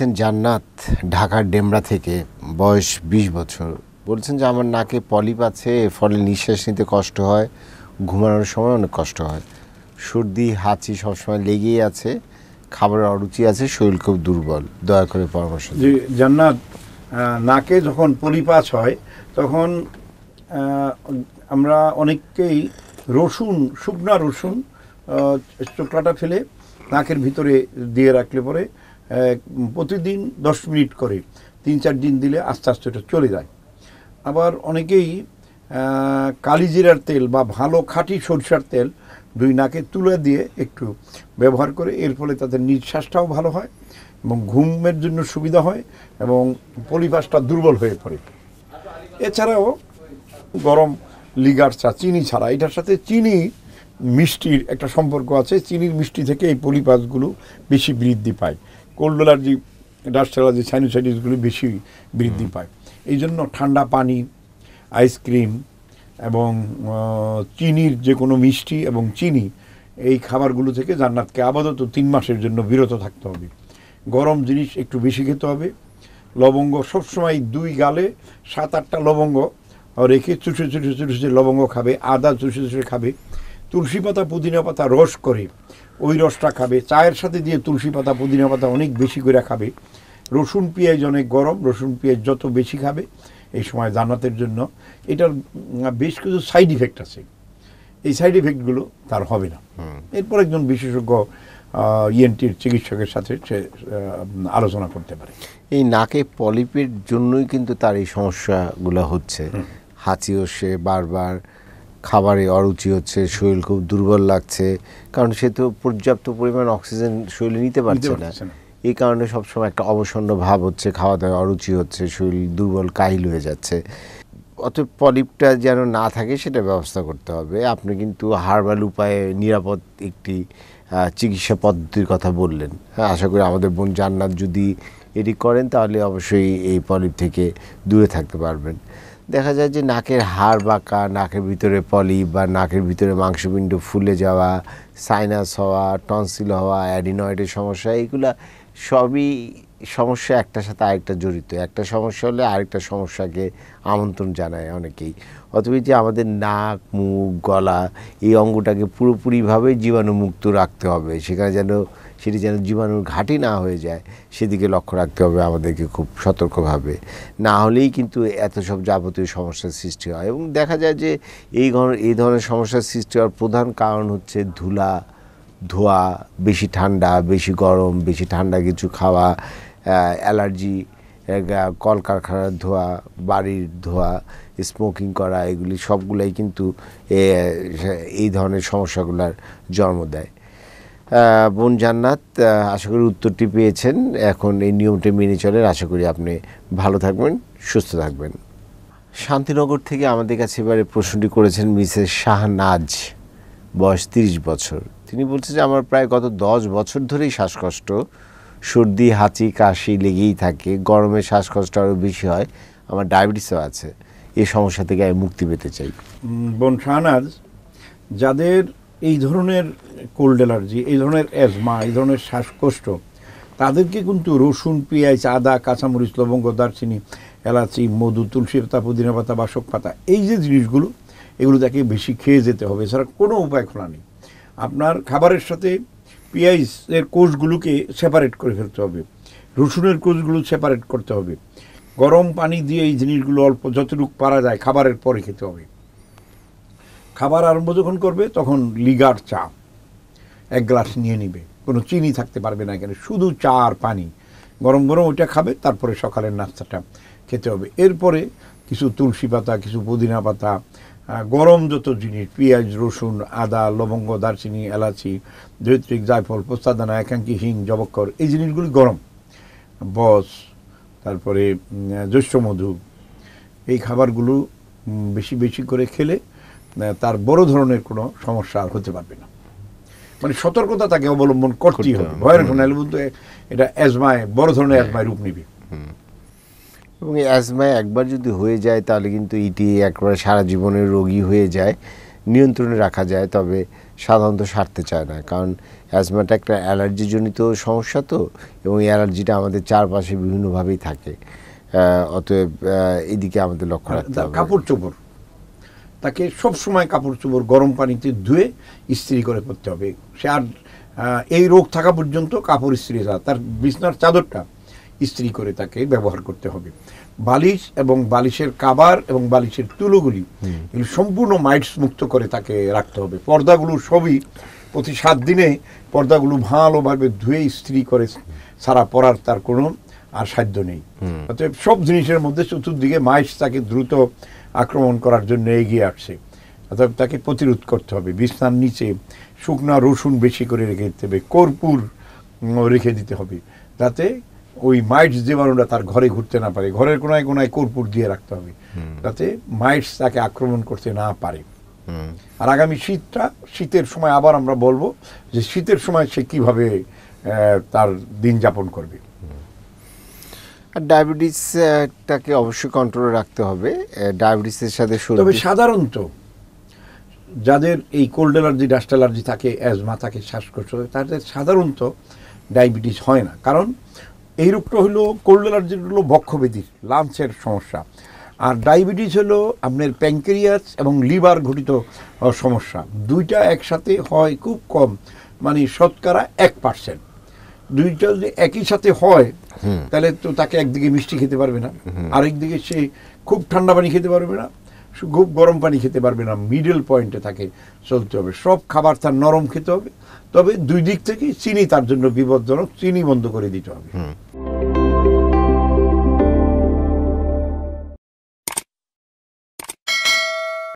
এসেছেন জান্নাত ঢাকার ডেমরা থেকে বয়স ২০ বছর বলছেন যে আমার নাকে পলিপ আছে ফলে নিঃশ্বাস নিতে কষ্ট হয় ঘুমানোর সময় অনেক কষ্ট হয় সর্দি হাঁচি সবসময় লেগেই আছে খাবারের অরুচি আছে শরীর খুব দুর্বল দয়া করে পরামর্শ জান্নাত নাকে যখন পলিপাচ হয় তখন আমরা অনেককেই রসুন শুকনা রসুন চোকলাটা ফেলে নাকের ভিতরে দিয়ে রাখলে পরে প্রতিদিন দশ মিনিট করে তিন চার দিন দিলে আস্তে আস্তে এটা চলে যায় আবার অনেকেই কালিজিরার তেল বা ভালো খাঁটি সরষার তেল দুই নাকে তুলে দিয়ে একটু ব্যবহার করে এর ফলে তাদের নিঃশ্বাসটাও ভালো হয় এবং ঘুমের জন্য সুবিধা হয় এবং পরিবেশটা দুর্বল হয়ে পড়ে এছাড়াও গরম লিগার চা চিনি ছাড়া এটার সাথে চিনি মিষ্টির একটা সম্পর্ক আছে চিনির মিষ্টি থেকে এই পলিপাসগুলো বেশি বৃদ্ধি পায় কোল্ড অ্যালার্জি ডাস্ট অ্যালার্জি সাইনোসাইটিসগুলি বেশি বৃদ্ধি পায় এই জন্য ঠান্ডা পানি আইসক্রিম এবং চিনির যে কোনো মিষ্টি এবং চিনি এই খাবারগুলো থেকে জান্নাতকে আপাতত তিন মাসের জন্য বিরত থাকতে হবে গরম জিনিস একটু বেশি খেতে হবে লবঙ্গ সবসময় দুই গালে সাত আটটা লবঙ্গ রেখে চুষে চুষে চুষে লবঙ্গ খাবে আদা চুষে চুষে খাবে তুলসী পাতা পুদিনা পাতা রস করে ওই রসটা খাবে চায়ের সাথে দিয়ে তুলসী পাতা পুদিনা পাতা অনেক বেশি করে খাবে রসুন পেঁয়াজ অনেক গরম রসুন পেঁয়াজ যত বেশি খাবে এই সময় জান্নাতের জন্য এটার বেশ কিছু সাইড ইফেক্ট আছে এই সাইড ইফেক্টগুলো তার হবে না এরপর একজন বিশেষজ্ঞ ইএনটির e চিকিৎসকের সাথে সে আলোচনা করতে পারে এই নাকে পলিপের জন্যই কিন্তু তার এই সমস্যাগুলো হচ্ছে হাঁচিও সে বারবার খাবারে অরুচি হচ্ছে শরীর খুব দুর্বল লাগছে কারণ সে তো পর্যাপ্ত পরিমাণ অক্সিজেন শরীরে নিতে পারছে না এই কারণে সবসময় একটা অবসন্ন ভাব হচ্ছে খাওয়া দাওয়া অরুচি হচ্ছে শরীর দুর্বল কাহিল হয়ে যাচ্ছে অত পলিপটা যেন না থাকে সেটা ব্যবস্থা করতে হবে আপনি কিন্তু হার্বাল উপায়ে নিরাপদ একটি চিকিৎসা পদ্ধতির কথা বললেন হ্যাঁ আশা করি আমাদের বোন জান্নাত যদি এটি করেন তাহলে অবশ্যই এই পলিপ থেকে দূরে থাকতে পারবেন দেখা যায় যে নাকের হাড় বাঁকা নাকের ভিতরে পলি বা নাকের ভিতরে মাংসপিণ্ড ফুলে যাওয়া সাইনাস হওয়া টনসিল হওয়া অ্যাডিনয়েডের সমস্যা এইগুলা সবই সমস্যা একটার সাথে আরেকটা জড়িত একটা সমস্যা হলে আরেকটা সমস্যাকে আমন্ত্রণ জানায় অনেকেই অথবা যে আমাদের নাক মুখ গলা এই অঙ্গটাকে পুরোপুরিভাবে জীবাণুমুক্ত রাখতে হবে সেখানে যেন সেটি যেন জীবাণুর ঘাটি না হয়ে যায় সেদিকে লক্ষ্য রাখতে হবে আমাদেরকে খুব সতর্কভাবে না হলেই কিন্তু এত সব যাবতীয় সমস্যার সৃষ্টি হয় এবং দেখা যায় যে এই এই ধরনের সমস্যার সৃষ্টি হওয়ার প্রধান কারণ হচ্ছে ধুলা ধোয়া বেশি ঠান্ডা বেশি গরম বেশি ঠান্ডা কিছু খাওয়া অ্যালার্জি কলকারখানার ধোয়া বাড়ির ধোয়া স্মোকিং করা এগুলি সবগুলাই কিন্তু এই ধরনের সমস্যাগুলোর জন্ম দেয় বোন জান্নাত আশা করি উত্তরটি পেয়েছেন এখন এই নিয়মটি মেনে চলেন আশা করি আপনি ভালো থাকবেন সুস্থ থাকবেন শান্তিনগর থেকে আমাদের কাছে এবারে প্রশ্নটি করেছেন মিসেস শাহনাজ বয়স তিরিশ বছর তিনি বলছেন যে আমার প্রায় গত দশ বছর ধরেই শ্বাসকষ্ট সর্দি হাঁচি কাশি লেগেই থাকে গরমে শ্বাসকষ্ট আরও বেশি হয় আমার ডায়াবেটিসও আছে এই সমস্যা থেকে আমি মুক্তি পেতে চাই বোন শাহনাজ যাদের এই ধরনের কোল্ড অ্যালার্জি এই ধরনের অ্যাজমা এই ধরনের শ্বাসকষ্ট তাদেরকে কিন্তু রসুন পেঁয়াজ আদা কাঁচামরিচ লবঙ্গ দারচিনি এলাচি মধু তুলসী পাতা পুদিনা পাতা বাসক পাতা এই যে জিনিসগুলো এগুলো তাকে বেশি খেয়ে যেতে হবে এছাড়া কোনো উপায় খোলা নেই আপনার খাবারের সাথে পেঁয়াজের কোষগুলোকে সেপারেট করে ফেলতে হবে রসুনের কোষগুলো সেপারেট করতে হবে গরম পানি দিয়ে এই জিনিসগুলো অল্প যতটুকু পারা যায় খাবারের পরে খেতে হবে খাবার আরম্ভ যখন করবে তখন লিগার চা এক গ্লাস নিয়ে নিবে কোনো চিনি থাকতে পারবে না এখানে শুধু চা আর পানি গরম গরম ওইটা খাবে তারপরে সকালের নাস্তাটা খেতে হবে এরপরে কিছু তুলসী পাতা কিছু পুদিনা পাতা গরম যত জিনিস পেঁয়াজ রসুন আদা লবঙ্গ দারচিনি এলাচি ধৈত্রিক জায়ফল পোস্তাদানা একাঙ্কি হিং জবক্কর এই জিনিসগুলি গরম বস তারপরে মধু এই খাবারগুলো বেশি বেশি করে খেলে মানে তার বড় ধরনের কোনো সমস্যা আর হতে পারবে না মানে সতর্কতা তাকে অবলম্বন করতেই হবে ভয়ের শোনালে বলতে এটা অ্যাজমায় বড় ধরনের অ্যাজমায় রূপ নিবে এবং অ্যাজমায় একবার যদি হয়ে যায় তাহলে কিন্তু ইটি e একবার সারা জীবনের রোগী হয়ে যায় নিয়ন্ত্রণে রাখা যায় তবে সাধারণত সারতে চায় না কারণ অ্যাজমাটা একটা অ্যালার্জিজনিত সমস্যা তো এবং এই অ্যালার্জিটা আমাদের চারপাশে বিভিন্নভাবেই থাকে অতএব এদিকে আমাদের লক্ষ্য রাখতে হবে কাপড় চোপড় তাকে সব সময় কাপড় চোপড় গরম পানিতে ধুয়ে ইস্ত্রি করে করতে হবে সে আর এই রোগ থাকা পর্যন্ত কাপড় ইস্ত্রি তার বিছনার চাদরটা ইস্ত্রি করে তাকে ব্যবহার করতে হবে বালিশ এবং বালিশের কাবার এবং বালিশের তুলোগুলি এগুলি সম্পূর্ণ মাইটস মুক্ত করে তাকে রাখতে হবে পর্দাগুলো সবই প্রতি সাত দিনে পর্দাগুলো ভালোভাবে ধুয়ে ইস্ত্রি করে সারা পরার তার কোনো আর সাধ্য নেই অতএব সব জিনিসের মধ্যে চতুর্দিকে মাইস তাকে দ্রুত আক্রমণ করার জন্য এগিয়ে আসছে অর্থাৎ তাকে প্রতিরোধ করতে হবে বিস্তার নিচে শুকনো রসুন বেশি করে রেখে দিতে হবে কর্পূর রেখে দিতে হবে যাতে ওই মাইটস জীবাণুটা তার ঘরে ঘুরতে না পারে ঘরের কোনায় কোনায় কর্পূর দিয়ে রাখতে হবে যাতে মাইটস তাকে আক্রমণ করতে না পারে আর আগামী শীতটা শীতের সময় আবার আমরা বলবো যে শীতের সময় সে কিভাবে তার দিন যাপন করবে ডায়াবেটিসটাকে অবশ্যই কন্ট্রোলে রাখতে হবে ডায়াবেটিসের সাথে তবে সাধারণত যাদের এই কোল্ড অ্যালার্জি ডাস্ট অ্যালার্জি থাকে অ্যাজমা থাকে শ্বাসকষ্ট তাদের সাধারণত ডায়াবেটিস হয় না কারণ এই রোগটা হলো কোল্ড অ্যালার্জি হলো বক্ষবেদির লাঞ্চের সমস্যা আর ডায়াবেটিস হলো আপনার প্যাঙ্কেরিয়াস এবং লিভার ঘটিত সমস্যা দুইটা একসাথে হয় খুব কম মানে শতকরা এক পার্সেন্ট দুইটা যদি একই সাথে হয় তাহলে তো তাকে একদিকে মিষ্টি খেতে পারবে না আরেকদিকে সে খুব ঠান্ডা পানি খেতে পারবে না খুব গরম পানি খেতে পারবে না মিডল পয়েন্টে তাকে চলতে হবে সব খাবার তার নরম খেতে হবে তবে দুই দিক থেকে চিনি তার জন্য বিপজ্জনক চিনি বন্ধ করে দিতে হবে